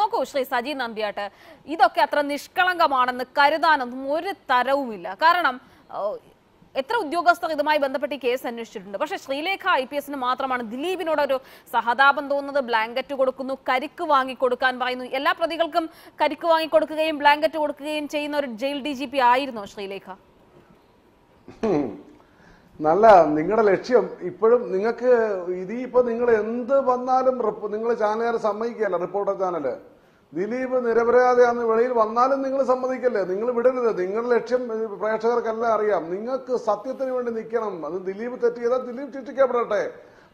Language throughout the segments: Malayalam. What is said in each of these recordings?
നോക്കൂ ശ്രീ സജി നമ്പ്യാട്ട് ഇതൊക്കെ അത്ര നിഷ്കളങ്കമാണെന്ന് കരുതാനൊന്നും ഒരു തരവുമില്ല കാരണം എത്ര ഉദ്യോഗസ്ഥർ ഇതുമായി ബന്ധപ്പെട്ട് ഈ കേസ് അന്വേഷിച്ചിട്ടുണ്ട് പക്ഷേ ശ്രീലേഖ ഐ പി എസിന് മാത്രമാണ് ദിലീപിനോട് ഒരു സഹതാപം തോന്നുന്നത് ബ്ലാങ്കറ്റ് കൊടുക്കുന്നു കരിക്ക് വാങ്ങിക്കൊടുക്കാൻ പറയുന്നു എല്ലാ പ്രതികൾക്കും കരിക്ക് വാങ്ങിക്കൊടുക്കുകയും ബ്ലാങ്കറ്റ് കൊടുക്കുകയും ചെയ്യുന്ന ഒരു ജയിൽ ഡി ആയിരുന്നു ശ്രീലേഖ നല്ല നിങ്ങളുടെ ലക്ഷ്യം ഇപ്പോഴും നിങ്ങൾക്ക് ഇതിപ്പോ നിങ്ങൾ എന്ത് വന്നാലും നിങ്ങൾ ചാനലുകാർ സമ്മതിക്കുകയല്ല റിപ്പോർട്ടർ ചാനല് ദിലീപ് ആണ് വെളിയിൽ വന്നാലും നിങ്ങൾ സമ്മതിക്കല്ലേ നിങ്ങൾ വിടരുത് നിങ്ങളുടെ ലക്ഷ്യം പ്രേക്ഷകർക്കെല്ലാം അറിയാം നിങ്ങൾക്ക് സത്യത്തിന് വേണ്ടി നിൽക്കണം അത് ദിലീപ് തെറ്റ് ചെയ്താൽ ദിലീപ് ശിക്ഷിക്കപ്പെടട്ടെ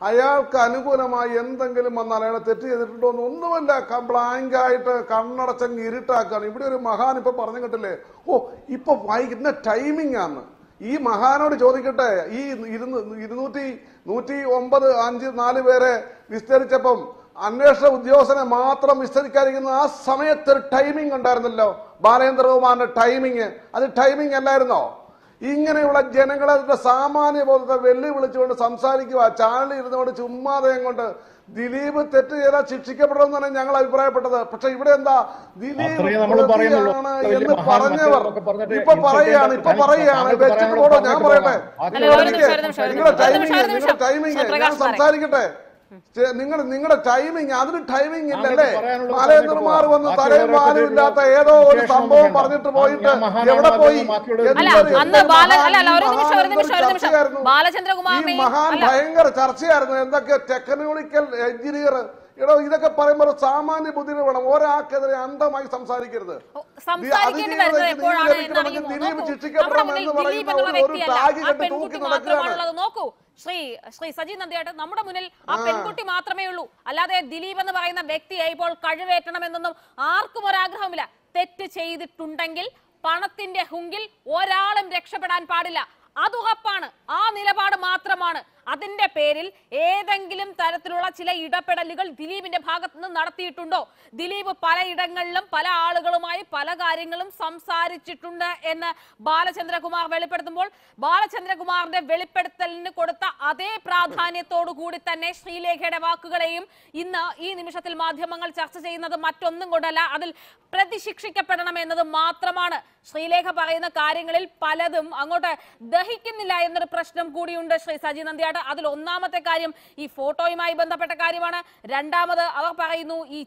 അയാൾക്ക് അനുകൂലമായി എന്തെങ്കിലും വന്നാൽ അയാളെ തെറ്റ് ചെയ്തിട്ടുണ്ടോ എന്ന് ഒന്നുമല്ല ബ്ലാങ്കായിട്ട് കണ്ണടച്ചങ്ങ് ഇരുട്ടാക്കാണ് ഇവിടെ ഒരു മഹാൻ ഇപ്പൊ പറഞ്ഞു കേട്ടില്ലേ ഓ ഇപ്പൊ വൈകിട്ട് ടൈമിംഗ് ആണ് ഈ മഹാനോട് ചോദിക്കട്ടെ ഈ ഇരുന്ന് ഇരുന്നൂറ്റി നൂറ്റി ഒമ്പത് അഞ്ച് നാല് പേരെ വിസ്തരിച്ചപ്പം അന്വേഷണ ഉദ്യോഗസ്ഥനെ മാത്രം വിസ്തരിക്കാതിരിക്കുന്ന ആ സമയത്ത് ഒരു ടൈമിംഗ് ഉണ്ടായിരുന്നല്ലോ ബാലേന്ദ്രകുമാറിന്റെ ടൈമിങ് അത് ടൈമിംഗ് അല്ലായിരുന്നോ ഇങ്ങനെയുള്ള ജനങ്ങളെ അവരുടെ സാമാന്യ ബോധത്തെ വെല്ലുവിളിച്ചുകൊണ്ട് സംസാരിക്കുക ചാനലിൽ ഇരുന്നുകൊണ്ട് ചുമ്മാതയം കൊണ്ട് ദിലീപ് തെറ്റ് ചെയ്താൽ ശിക്ഷിക്കപ്പെടണം എന്നാണ് ഞങ്ങൾ അഭിപ്രായപ്പെട്ടത് പക്ഷെ ഇവിടെ എന്താ ദിലീപ് എന്ന് പറഞ്ഞവർ ഇപ്പൊ പറയുകയാണ് ഇപ്പൊ പറയുകയാണ് വെച്ചിട്ട് പോടോ ഞാൻ പറയട്ടെ നിങ്ങളുടെ ടൈമിങ് നിങ്ങളുടെ ടൈമിങ് ഞാൻ സംസാരിക്കട്ടെ നിങ്ങൾ നിങ്ങളുടെ ടൈമിങ് അതിന് ടൈമിങ് ഇല്ലല്ലേ മലയനിർമാർ വന്ന് തലയും വാലും ഇല്ലാത്ത ഏതോ ഒരു സംഭവം പറഞ്ഞിട്ട് പോയിട്ട് എവിടെ പോയി മഹാൻ ഭയങ്കര ചർച്ചയായിരുന്നു എന്തൊക്കെ ടെക്നോളിക്കൽ എഞ്ചിനീയർ എടോ ഇതൊക്കെ പറയുമ്പോൾ സാമാന്യ ബുദ്ധി വേണം ഒരാൾക്കെതിരെ അന്ധമായി സംസാരിക്കരുത് നോക്കൂ ശ്രീ ശ്രീ സജി നന്ദിയായിട്ട് നമ്മുടെ മുന്നിൽ ആ പെൺകുട്ടി മാത്രമേ ഉള്ളൂ അല്ലാതെ ദിലീപ് എന്ന് പറയുന്ന വ്യക്തിയെ ഇപ്പോൾ കഴിവേറ്റണമെന്നൊന്നും ആർക്കും ഒരാഗ്രഹമില്ല തെറ്റ് ചെയ്തിട്ടുണ്ടെങ്കിൽ പണത്തിന്റെ ഹുങ്കിൽ ഒരാളും രക്ഷപ്പെടാൻ പാടില്ല അത് ഉറപ്പാണ് ആ നിലപാട് മാത്രമാണ് അതിന്റെ പേരിൽ ഏതെങ്കിലും തരത്തിലുള്ള ചില ഇടപെടലുകൾ ദിലീപിന്റെ ഭാഗത്ത് നിന്ന് നടത്തിയിട്ടുണ്ടോ ദിലീപ് പലയിടങ്ങളിലും പല ആളുകളുമായി പല കാര്യങ്ങളും സംസാരിച്ചിട്ടുണ്ട് എന്ന് ബാലചന്ദ്രകുമാർ വെളിപ്പെടുത്തുമ്പോൾ ബാലചന്ദ്രകുമാറിന്റെ വെളിപ്പെടുത്തലിന് കൊടുത്ത അതേ പ്രാധാന്യത്തോടു കൂടി തന്നെ ശ്രീലേഖയുടെ വാക്കുകളെയും ഇന്ന് ഈ നിമിഷത്തിൽ മാധ്യമങ്ങൾ ചർച്ച ചെയ്യുന്നത് മറ്റൊന്നും കൊണ്ടല്ല അതിൽ പ്രതിശിക്ഷിക്കപ്പെടണം എന്നത് മാത്രമാണ് ശ്രീലേഖ പറയുന്ന കാര്യങ്ങളിൽ പലതും അങ്ങോട്ട് ദഹിക്കുന്നില്ല എന്നൊരു പ്രശ്നം കൂടിയുണ്ട് ശ്രീ സജി നന്ദി ബന്ധപ്പെട്ട് അതിൽ ഒന്നാമത്തെ കാര്യം ഈ ഫോട്ടോയുമായി ബന്ധപ്പെട്ട കാര്യമാണ് രണ്ടാമത് അവർ പറയുന്നു ഈ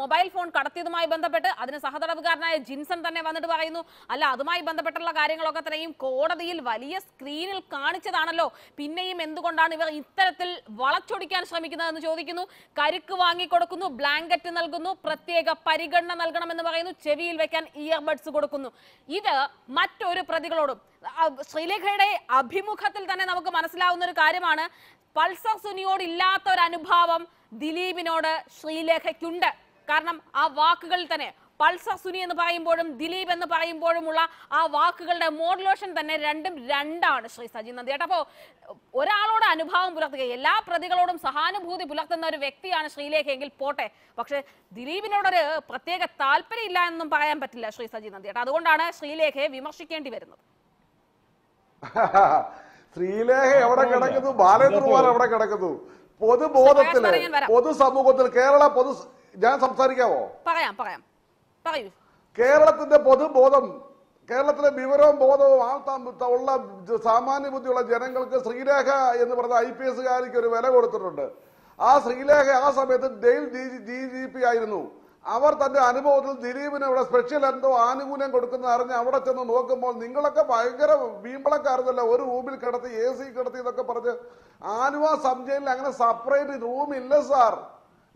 മൊബൈൽ ഫോൺ കടത്തിയതുമായി ബന്ധപ്പെട്ട് അതിന് സഹതടവുകാരനായ ജിൻസൺ തന്നെ വന്നിട്ട് പറയുന്നു അല്ല അതുമായി ബന്ധപ്പെട്ടുള്ള കാര്യങ്ങളൊക്കെ തന്നെയും കോടതിയിൽ വലിയ സ്ക്രീനിൽ കാണിച്ചതാണല്ലോ പിന്നെയും എന്തുകൊണ്ടാണ് ഇവർ ഇത്തരത്തിൽ വളച്ചൊടിക്കാൻ ശ്രമിക്കുന്നതെന്ന് ചോദിക്കുന്നു കരുക്ക് വാങ്ങിക്കൊടുക്കുന്നു ബ്ലാങ്കറ്റ് നൽകുന്നു പ്രത്യേക പരിഗണന നൽകണമെന്ന് പറയുന്നു ചെവിയിൽ വെക്കാൻ ഇയർബഡ്സ് കൊടുക്കുന്നു ഇത് മറ്റൊരു പ്രതികളോടും ശ്രീലേഖയുടെ അഭിമുഖത്തിൽ തന്നെ നമുക്ക് മനസ്സിലാവുന്ന ഒരു കാര്യമാണ് പൾസർ സുനിയോട് ഇല്ലാത്ത ഒരു അനുഭാവം ദിലീപിനോട് ശ്രീലേഖയ്ക്കുണ്ട് കാരണം ആ വാക്കുകളിൽ തന്നെ പൾസർ സുനി എന്ന് പറയുമ്പോഴും ദിലീപ് എന്ന് പറയുമ്പോഴുമുള്ള ആ വാക്കുകളുടെ മോഡുലേഷൻ തന്നെ രണ്ടും രണ്ടാണ് ശ്രീ സജി നന്ദി ഏട്ടാ അപ്പോൾ ഒരാളോട് അനുഭാവം പുലർത്തുക എല്ലാ പ്രതികളോടും സഹാനുഭൂതി പുലർത്തുന്ന ഒരു വ്യക്തിയാണ് ശ്രീലേഖയെങ്കിൽ പോട്ടെ പക്ഷേ ദിലീപിനോടൊരു പ്രത്യേക ഇല്ല എന്നും പറയാൻ പറ്റില്ല ശ്രീ സജി നന്ദി ഏട്ടാ അതുകൊണ്ടാണ് ശ്രീലേഖയെ വിമർശിക്കേണ്ടി വരുന്നത് ശ്രീലേഖ എവിടെ കിടക്കുന്നു ബാലേന്ദ്ര എവിടെ കിടക്കുന്നു പൊതുബോധത്തില് പൊതുസമൂഹത്തിൽ കേരള പൊതു ഞാൻ സംസാരിക്കാവോ പറയാം പറയാം പറയൂ കേരളത്തിന്റെ പൊതുബോധം കേരളത്തിലെ വിവരവും ബോധവും ആൾത്താ ഉള്ള സാമാന്യ ബുദ്ധിയുള്ള ജനങ്ങൾക്ക് ശ്രീലേഖ എന്ന് പറഞ്ഞ ഐ പി എസുകാരിക്ക് ഒരു വില കൊടുത്തിട്ടുണ്ട് ആ ശ്രീലേഖ ആ സമയത്ത് ജയിൽ ഡി ജി പി ആയിരുന്നു അവർ തന്റെ അനുഭവത്തിൽ ദിലീപിന് ഇവിടെ സ്പെഷ്യൽ എന്തോ ആനുകൂല്യം കൊടുക്കുന്ന അറിഞ്ഞ് അവിടെ ചെന്ന് നോക്കുമ്പോൾ നിങ്ങളൊക്കെ ഭയങ്കര വീമ്പളക്കാരുന്നല്ല ഒരു റൂമിൽ കിടത്തി എ സി കിടത്തി എന്നൊക്കെ പറഞ്ഞ് ആലുവ സംജയിൽ അങ്ങനെ സെപ്പറേറ്റ് റൂം ഇല്ല സാർ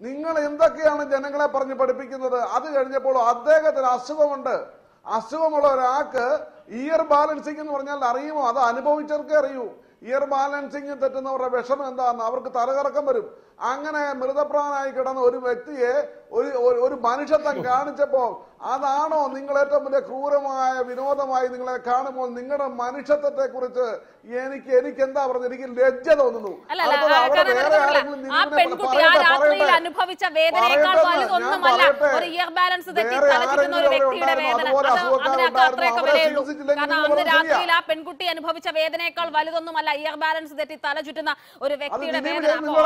നിങ്ങൾ എന്തൊക്കെയാണ് ജനങ്ങളെ പറഞ്ഞ് പഠിപ്പിക്കുന്നത് അത് കഴിഞ്ഞപ്പോൾ അദ്ദേഹത്തിന് അസുഖമുണ്ട് അസുഖമുള്ള ഒരാൾക്ക് ഇയർ ബാലൻസിംഗ് എന്ന് പറഞ്ഞാൽ അറിയുമോ അത് അനുഭവിച്ചവർക്കേ അറിയൂ ഇയർ ബാലൻസിംഗ് തെറ്റുന്നവരുടെ വിഷമം എന്താണെന്ന് അവർക്ക് തലകറക്കം വരും അങ്ങനെ മൃതപ്രാണനായി കിടന്ന ഒരു വ്യക്തിയെ ഒരു ഒരു മനുഷ്യത്വം കാണിച്ചപ്പോ അതാണോ നിങ്ങൾ ഏറ്റവും വലിയ ക്രൂരമായ വിനോദമായി നിങ്ങളെ കാണുമ്പോൾ നിങ്ങളുടെ മനുഷ്യത്വത്തെ കുറിച്ച് എനിക്ക് എനിക്ക് എന്താ പറഞ്ഞത് എനിക്ക് ലജ്ജ തോന്നുന്നു അനുഭവിച്ച വേദനയേക്കാൾ വലുതൊന്നുമല്ല ഒരു ഇയർ ബാലൻസ് തെറ്റി തലചുറ്റുന്ന ഒരു വ്യക്തിയുടെ വേദന കാരണം രാത്രിയിൽ ആ പെൺകുട്ടി അനുഭവിച്ച വേദനയേക്കാൾ വലുതൊന്നുമല്ല ഇയർ ബാലൻസ് തെറ്റി തല ചുറ്റുന്ന ഒരു വ്യക്തിയുടെ വേദന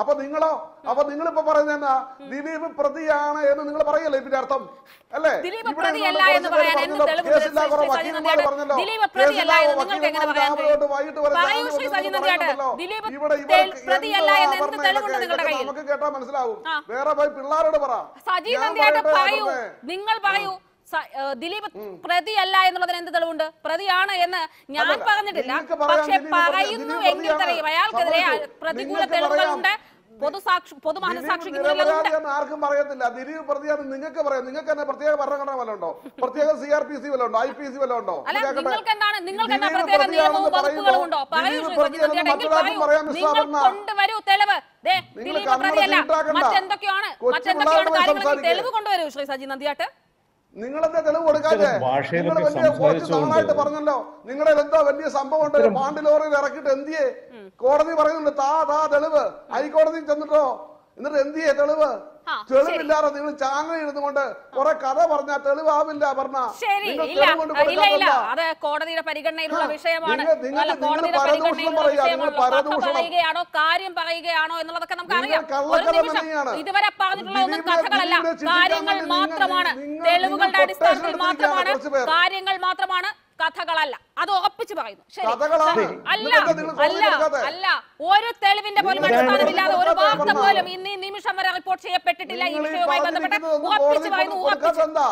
അപ്പൊ നിങ്ങളോ അപ്പൊ നിങ്ങളിപ്പോ പറയുന്ന ദിലീപ് പ്രതിയാണ് എന്ന് നിങ്ങൾ പറയല്ലേ ഇതിന്റെ അർത്ഥം അല്ലേ നമുക്ക് കേട്ടാ മനസ്സിലാവും വേറെ പോയി പിള്ളേരോട് പറ പറയൂ നിങ്ങൾ പറയൂ ദിലീപ് പ്രതിയല്ല എന്നുള്ളതിന് എന്ത് തെളിവുണ്ട് പ്രതിയാണ് എന്ന് ഞാൻ പറഞ്ഞിട്ടില്ല പക്ഷെ പറയുന്നു എങ്കിൽ അയാൾക്കെതിരെ പ്രതികൂല തെളിവുകളുണ്ട് ആർക്കും പറയത്തില്ല ദിലീപ് പ്രതിയാണ് നിങ്ങൾക്ക് പറയാം നിങ്ങൾക്ക് തന്നെ പ്രത്യേക ഭരണഘടന വല്ല ഉണ്ടോ പ്രത്യേക സി ആർ പി സി വല്ല ഉണ്ടോ ഐ പി സി വല്ല ഉണ്ടോ മറ്റൊരാൾക്കും പറയാൻ കൊണ്ടുവരൂ ശ്രീ സജി നിങ്ങളെന്താ തെളിവ് കൊടുക്കാതെ വലിയ പറഞ്ഞല്ലോ നിങ്ങളുടെ വലിയ സംഭവം ഉണ്ട് പാണ്ടി ഇറക്കിട്ട് എന്തിയെ കോടതി പറയുന്നുണ്ട് താ തന്നിട്ടോ എന്നിട്ട് എന്ത് ചെയ്യേ തെളിവ് തെളിവില്ലാതെ നിങ്ങൾ ചാങ്ങ ഇരുന്നുകൊണ്ട് കൊറേ കഥ പറഞ്ഞ തെളിവാവില്ല പറഞ്ഞ പരിഗണനയിലുള്ള വിഷയമാണ് കാര്യം എന്നുള്ളതൊക്കെ ഇതുവരെ കഥകളല്ല കാര്യങ്ങൾ മാത്രമാണ് അടിസ്ഥാനത്തിൽ മാത്രമാണ് കാര്യങ്ങൾ മാത്രമാണ് പറയുന്നു അല്ല അല്ല ഒരു തെളിവിന്റെ പോലും അടിസ്ഥാനമില്ലാതെ ഒരു വാർത്ത പോലും ഇന്ന് നിമിഷം വരെ റിപ്പോർട്ട് ചെയ്യപ്പെട്ടിട്ടില്ല ഈ വിഷയവുമായി ബന്ധപ്പെട്ട് ഉറപ്പിച്ചു പറയുന്നു